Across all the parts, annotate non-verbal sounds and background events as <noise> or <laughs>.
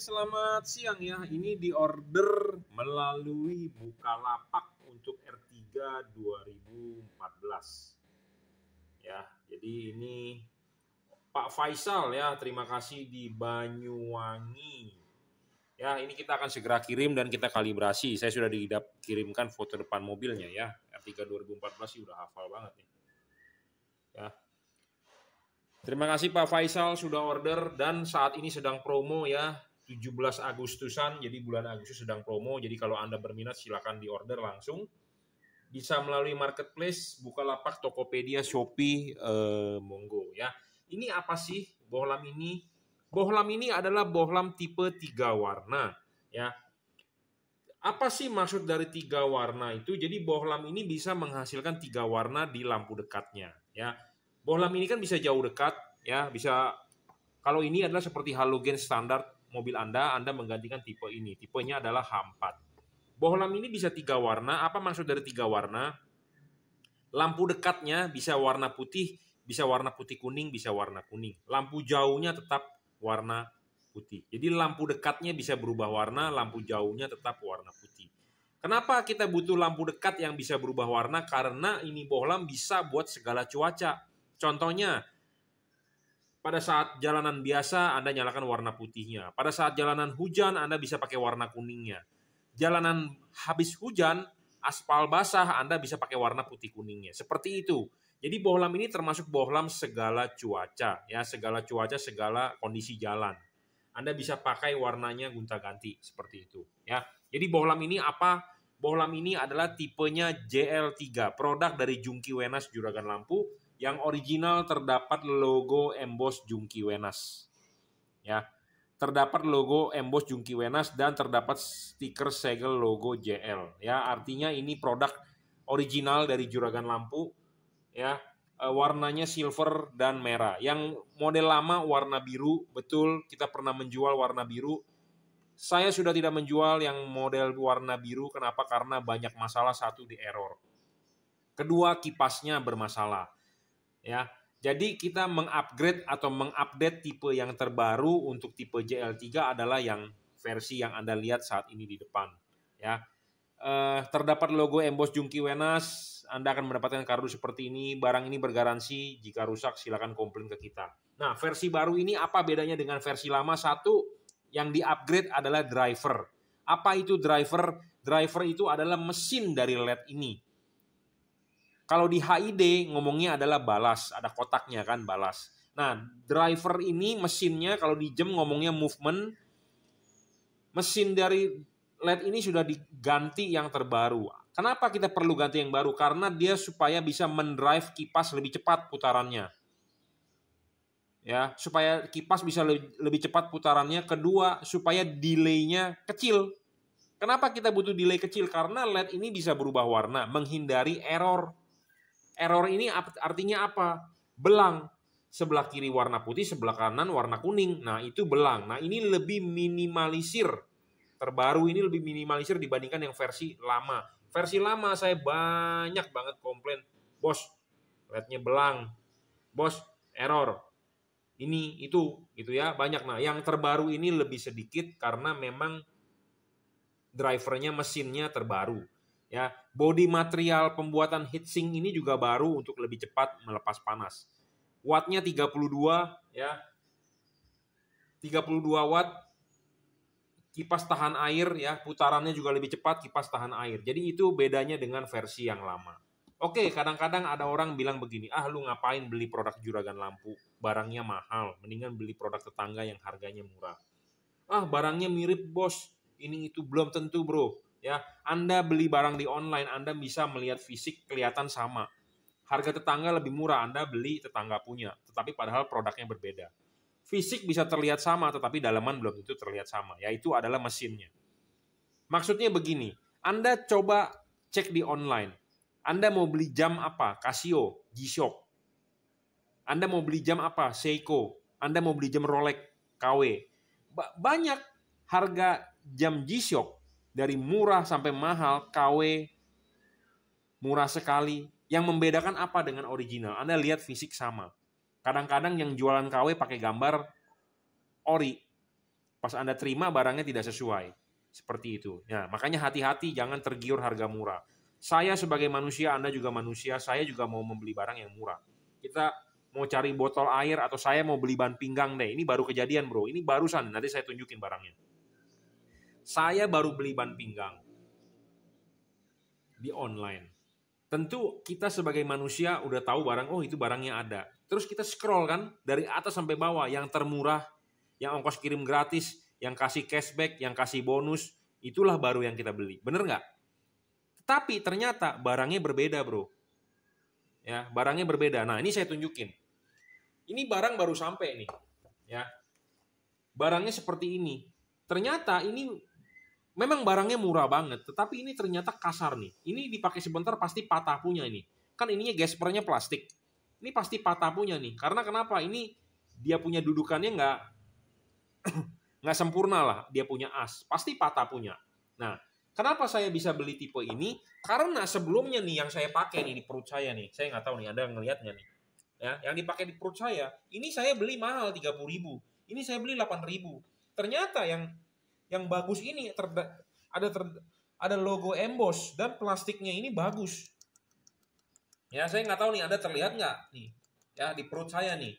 selamat siang ya. Ini di order melalui Bukalapak untuk R3 2014. Ya, jadi ini Pak Faisal ya, terima kasih di Banyuwangi. Ya, ini kita akan segera kirim dan kita kalibrasi. Saya sudah kirimkan foto depan mobilnya ya. R3 2014 sih udah hafal banget nih. Ya, Terima kasih Pak Faisal sudah order dan saat ini sedang promo ya. 17 Agustusan, jadi bulan Agustus sedang promo. Jadi kalau Anda berminat silakan diorder langsung. Bisa melalui marketplace, buka lapak Tokopedia, Shopee, eh, monggo ya. Ini apa sih bohlam ini? Bohlam ini adalah bohlam tipe tiga warna ya. Apa sih maksud dari tiga warna itu? Jadi bohlam ini bisa menghasilkan tiga warna di lampu dekatnya ya. Bohlam ini kan bisa jauh dekat ya, bisa kalau ini adalah seperti halogen standar mobil Anda, Anda menggantikan tipe ini. Tipenya adalah H4. Bohlam ini bisa tiga warna. Apa maksud dari tiga warna? Lampu dekatnya bisa warna putih, bisa warna putih kuning, bisa warna kuning. Lampu jauhnya tetap warna putih. Jadi lampu dekatnya bisa berubah warna, lampu jauhnya tetap warna putih. Kenapa kita butuh lampu dekat yang bisa berubah warna? Karena ini bohlam bisa buat segala cuaca. Contohnya, pada saat jalanan biasa, Anda nyalakan warna putihnya. Pada saat jalanan hujan, Anda bisa pakai warna kuningnya. Jalanan habis hujan, aspal basah, Anda bisa pakai warna putih kuningnya. Seperti itu. Jadi bohlam ini termasuk bohlam segala cuaca, ya segala cuaca, segala kondisi jalan. Anda bisa pakai warnanya gunta-ganti seperti itu, ya. Jadi bohlam ini apa? Bohlam ini adalah tipenya JL3, produk dari Jungki Wenas Juragan Lampu yang original terdapat logo emboss Jungki Wenas. Ya. Terdapat logo emboss Jungki Wenas dan terdapat stiker segel logo JL. Ya, artinya ini produk original dari Juragan Lampu. Ya, e, warnanya silver dan merah. Yang model lama warna biru, betul kita pernah menjual warna biru. Saya sudah tidak menjual yang model warna biru, kenapa? Karena banyak masalah, satu di error. Kedua, kipasnya bermasalah ya. Jadi kita mengupgrade atau mengupdate tipe yang terbaru untuk tipe JL3 adalah yang versi yang Anda lihat saat ini di depan ya. Eh, terdapat logo emboss Junki Wenas, Anda akan mendapatkan kardus seperti ini. Barang ini bergaransi, jika rusak silakan komplain ke kita. Nah, versi baru ini apa bedanya dengan versi lama? Satu, yang diupgrade adalah driver. Apa itu driver? Driver itu adalah mesin dari LED ini kalau di HID ngomongnya adalah balas, ada kotaknya kan balas. Nah, driver ini mesinnya kalau di jam ngomongnya movement. Mesin dari LED ini sudah diganti yang terbaru. Kenapa kita perlu ganti yang baru? Karena dia supaya bisa mendrive kipas lebih cepat putarannya. Ya, supaya kipas bisa lebih, lebih cepat putarannya. Kedua, supaya delaynya kecil. Kenapa kita butuh delay kecil? Karena LED ini bisa berubah warna, menghindari error Error ini artinya apa? Belang. Sebelah kiri warna putih, sebelah kanan warna kuning. Nah, itu belang. Nah, ini lebih minimalisir. Terbaru ini lebih minimalisir dibandingkan yang versi lama. Versi lama saya banyak banget komplain. Bos, led belang. Bos, error. Ini, itu, gitu ya. Banyak. Nah, yang terbaru ini lebih sedikit karena memang drivernya, mesinnya terbaru Ya, body material pembuatan heatsink ini juga baru untuk lebih cepat melepas panas. Wattnya 32 ya. 32 watt kipas tahan air ya putarannya juga lebih cepat kipas tahan air jadi itu bedanya dengan versi yang lama oke kadang-kadang ada orang bilang begini ah lu ngapain beli produk juragan lampu barangnya mahal mendingan beli produk tetangga yang harganya murah ah barangnya mirip bos ini itu belum tentu bro ya Anda beli barang di online Anda bisa melihat fisik kelihatan sama harga tetangga lebih murah Anda beli tetangga punya tetapi padahal produknya berbeda fisik bisa terlihat sama tetapi dalaman belum tentu terlihat sama yaitu adalah mesinnya maksudnya begini Anda coba cek di online Anda mau beli jam apa Casio G-Shock Anda mau beli jam apa Seiko Anda mau beli jam Rolex KW banyak harga jam G-Shock dari murah sampai mahal, KW murah sekali. Yang membedakan apa dengan original? Anda lihat fisik sama. Kadang-kadang yang jualan KW pakai gambar ori. Pas Anda terima barangnya tidak sesuai. Seperti itu. Ya, makanya hati-hati jangan tergiur harga murah. Saya sebagai manusia, Anda juga manusia, saya juga mau membeli barang yang murah. Kita mau cari botol air atau saya mau beli ban pinggang deh. Ini baru kejadian, Bro. Ini barusan. Nanti saya tunjukin barangnya saya baru beli ban pinggang di online. Tentu kita sebagai manusia udah tahu barang, oh itu barangnya ada. Terus kita scroll kan dari atas sampai bawah yang termurah, yang ongkos kirim gratis, yang kasih cashback, yang kasih bonus, itulah baru yang kita beli. Bener nggak? Tapi ternyata barangnya berbeda bro. Ya, barangnya berbeda. Nah ini saya tunjukin. Ini barang baru sampai nih. Ya, barangnya seperti ini. Ternyata ini Memang barangnya murah banget, tetapi ini ternyata kasar nih. Ini dipakai sebentar pasti patah punya ini. Kan ininya gespernya plastik. Ini pasti patah punya nih. Karena kenapa? Ini dia punya dudukannya nggak <clears throat> nggak sempurna lah. Dia punya as, pasti patah punya. Nah, kenapa saya bisa beli tipe ini? Karena sebelumnya nih yang saya pakai nih di perut saya nih, saya nggak tahu nih ada yang ngelihatnya nih. Ya, yang dipakai di perut saya, ini saya beli mahal 30.000 ribu. Ini saya beli 8.000 ribu. Ternyata yang yang bagus ini terda ada ter ada logo emboss dan plastiknya ini bagus. Ya, saya nggak tahu nih, ada terlihat nggak nih? Ya, di perut saya nih.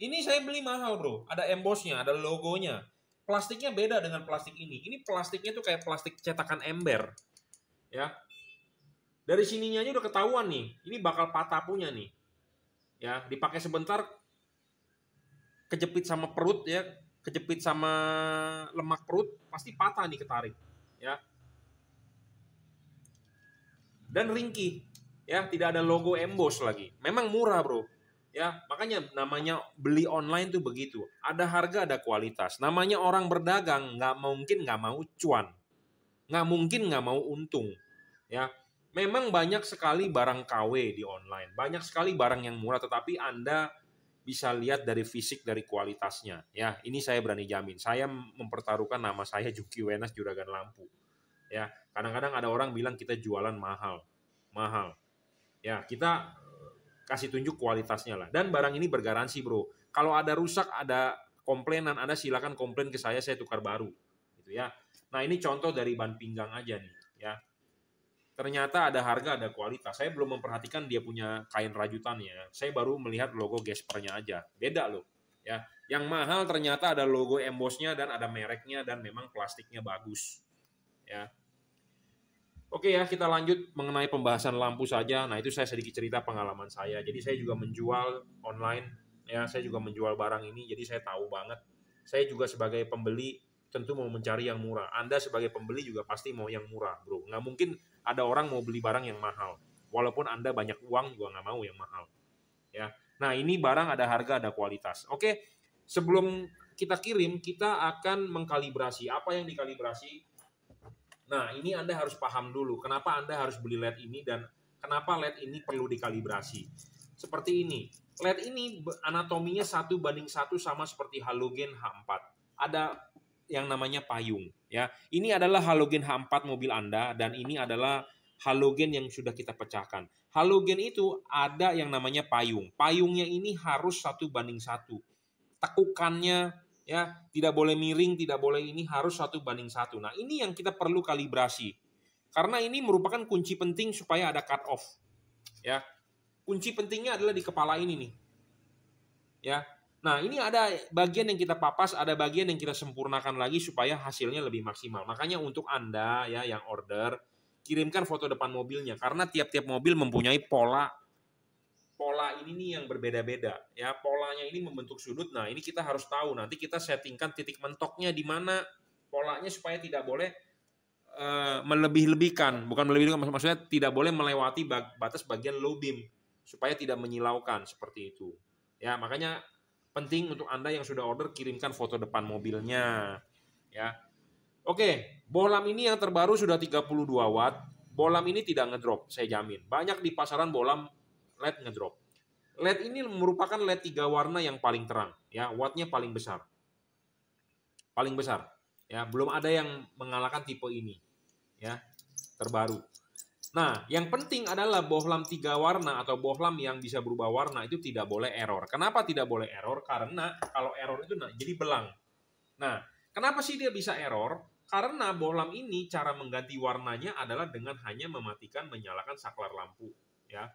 Ini saya beli mahal, bro. Ada embossnya, ada logonya. Plastiknya beda dengan plastik ini. Ini plastiknya tuh kayak plastik cetakan ember. Ya. Dari sininya aja udah ketahuan nih. Ini bakal patah punya nih. Ya, dipakai sebentar kejepit sama perut ya kejepit sama lemak perut pasti patah nih ketarik ya dan ringkih ya tidak ada logo emboss lagi memang murah bro ya makanya namanya beli online tuh begitu ada harga ada kualitas namanya orang berdagang nggak mungkin nggak mau cuan nggak mungkin nggak mau untung ya memang banyak sekali barang KW di online banyak sekali barang yang murah tetapi anda bisa lihat dari fisik dari kualitasnya ya ini saya berani jamin saya mempertaruhkan nama saya <laughs> Juki Wenas Juragan Lampu ya kadang-kadang ada orang bilang kita jualan mahal mahal ya kita eh, kasih tunjuk kualitasnya lah dan barang ini bergaransi bro kalau ada rusak ada komplainan ada silakan komplain ke saya saya tukar baru gitu ya nah ini contoh dari ban pinggang aja nih ya ternyata ada harga ada kualitas saya belum memperhatikan dia punya kain rajutannya saya baru melihat logo gespernya aja beda loh ya yang mahal ternyata ada logo embossnya dan ada mereknya dan memang plastiknya bagus ya Oke ya, kita lanjut mengenai pembahasan lampu saja. Nah, itu saya sedikit cerita pengalaman saya. Jadi saya juga menjual online ya, saya juga menjual barang ini jadi saya tahu banget. Saya juga sebagai pembeli tentu mau mencari yang murah. Anda sebagai pembeli juga pasti mau yang murah, bro. Nggak mungkin ada orang mau beli barang yang mahal. Walaupun Anda banyak uang juga nggak mau yang mahal. Ya. Nah, ini barang ada harga, ada kualitas. Oke, sebelum kita kirim, kita akan mengkalibrasi. Apa yang dikalibrasi? Nah, ini Anda harus paham dulu. Kenapa Anda harus beli LED ini dan kenapa LED ini perlu dikalibrasi. Seperti ini. LED ini anatominya satu banding satu sama seperti halogen H4. Ada yang namanya payung ya. Ini adalah halogen H4 mobil Anda dan ini adalah halogen yang sudah kita pecahkan. Halogen itu ada yang namanya payung. Payungnya ini harus satu banding satu. Tekukannya ya tidak boleh miring, tidak boleh ini harus satu banding satu. Nah ini yang kita perlu kalibrasi karena ini merupakan kunci penting supaya ada cut off ya. Kunci pentingnya adalah di kepala ini nih ya Nah, ini ada bagian yang kita papas, ada bagian yang kita sempurnakan lagi supaya hasilnya lebih maksimal. Makanya untuk Anda ya yang order, kirimkan foto depan mobilnya karena tiap-tiap mobil mempunyai pola pola ini nih yang berbeda-beda ya polanya ini membentuk sudut nah ini kita harus tahu nanti kita settingkan titik mentoknya di mana polanya supaya tidak boleh uh, melebih-lebihkan bukan melebih-lebihkan maksudnya tidak boleh melewati batas bagian low beam supaya tidak menyilaukan seperti itu ya makanya Penting untuk Anda yang sudah order kirimkan foto depan mobilnya ya. Oke, bohlam ini yang terbaru sudah 32 watt. Bohlam ini tidak ngedrop, saya jamin. Banyak di pasaran bohlam LED ngedrop. LED ini merupakan LED tiga warna yang paling terang, ya wattnya paling besar, paling besar, ya belum ada yang mengalahkan tipe ini, ya terbaru. Nah, yang penting adalah bohlam tiga warna atau bohlam yang bisa berubah warna itu tidak boleh error. Kenapa tidak boleh error? Karena kalau error itu nah, jadi belang. Nah, kenapa sih dia bisa error? Karena bohlam ini cara mengganti warnanya adalah dengan hanya mematikan menyalakan saklar lampu, ya.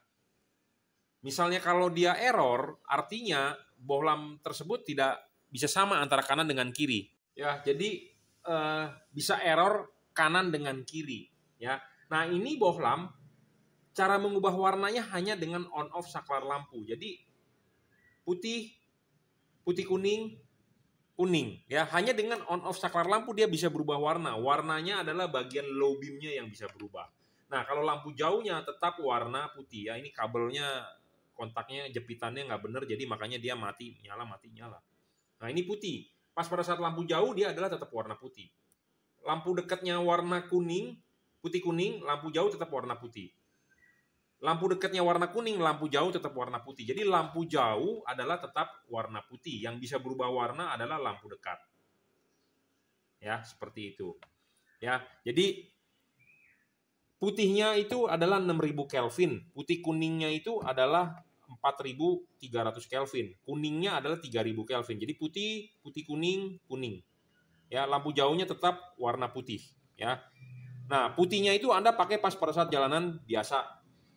Misalnya kalau dia error, artinya bohlam tersebut tidak bisa sama antara kanan dengan kiri. Ya, jadi eh, bisa error kanan dengan kiri, ya Nah ini bohlam, cara mengubah warnanya hanya dengan on off saklar lampu. Jadi putih, putih kuning, kuning ya hanya dengan on off saklar lampu dia bisa berubah warna warnanya adalah bagian low beamnya yang bisa berubah nah kalau lampu jauhnya tetap warna putih ya ini kabelnya kontaknya jepitannya nggak bener jadi makanya dia mati nyala mati nyala nah ini putih pas pada saat lampu jauh dia adalah tetap warna putih lampu dekatnya warna kuning Putih kuning, lampu jauh tetap warna putih. Lampu dekatnya warna kuning, lampu jauh tetap warna putih. Jadi lampu jauh adalah tetap warna putih. Yang bisa berubah warna adalah lampu dekat. Ya, seperti itu. Ya, jadi putihnya itu adalah 6000 Kelvin, putih kuningnya itu adalah 4300 Kelvin. Kuningnya adalah 3000 Kelvin. Jadi putih, putih kuning, kuning. Ya, lampu jauhnya tetap warna putih, ya. Nah, putihnya itu Anda pakai pas pada saat jalanan biasa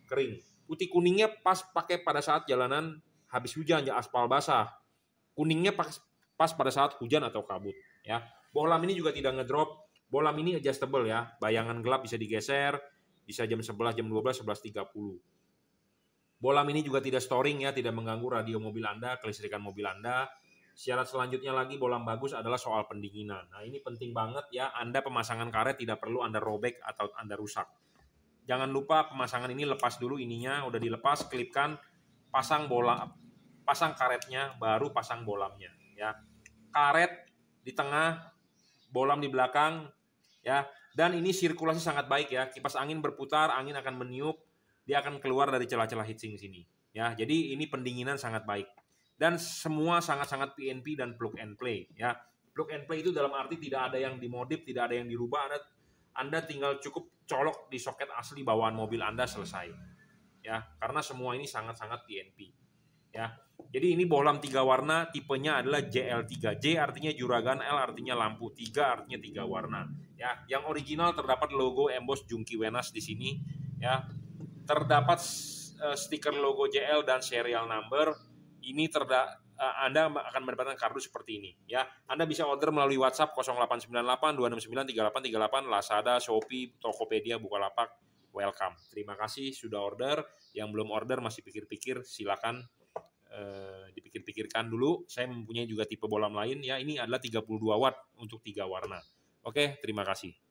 kering. Putih kuningnya pas pakai pada saat jalanan habis hujan, ya aspal basah. Kuningnya pas, pas pada saat hujan atau kabut, ya. Bohlam ini juga tidak ngedrop. Bohlam ini adjustable ya. Bayangan gelap bisa digeser, bisa jam 11, jam 12, 11.30. Bohlam ini juga tidak storing ya, tidak mengganggu radio mobil Anda, kelistrikan mobil Anda. Syarat selanjutnya lagi bolam bagus adalah soal pendinginan. Nah, ini penting banget ya. Anda pemasangan karet tidak perlu Anda robek atau Anda rusak. Jangan lupa pemasangan ini lepas dulu ininya, udah dilepas, klipkan, pasang bola pasang karetnya, baru pasang bolamnya ya. Karet di tengah, bolam di belakang ya. Dan ini sirkulasi sangat baik ya. Kipas angin berputar, angin akan meniup, dia akan keluar dari celah-celah heatsink sini ya. Jadi ini pendinginan sangat baik dan semua sangat-sangat PNP dan plug and play ya. Plug and play itu dalam arti tidak ada yang dimodif, tidak ada yang dirubah. Anda, anda tinggal cukup colok di soket asli bawaan mobil Anda selesai. Ya, karena semua ini sangat-sangat PNP. Ya. Jadi ini bohlam tiga warna tipenya adalah JL3. J artinya juragan, L artinya lampu, tiga artinya tiga warna. Ya, yang original terdapat logo emboss Jungki Wenas di sini. Ya, terdapat eh, stiker logo JL dan serial number ini terda uh, Anda akan mendapatkan kardus seperti ini ya. Anda bisa order melalui WhatsApp 0898 269 3838 Lazada, Shopee, Tokopedia, Bukalapak. Welcome. Terima kasih sudah order. Yang belum order masih pikir-pikir silakan eh, dipikir-pikirkan dulu. Saya mempunyai juga tipe bolam lain ya. Ini adalah 32 watt untuk tiga warna. Oke, terima kasih.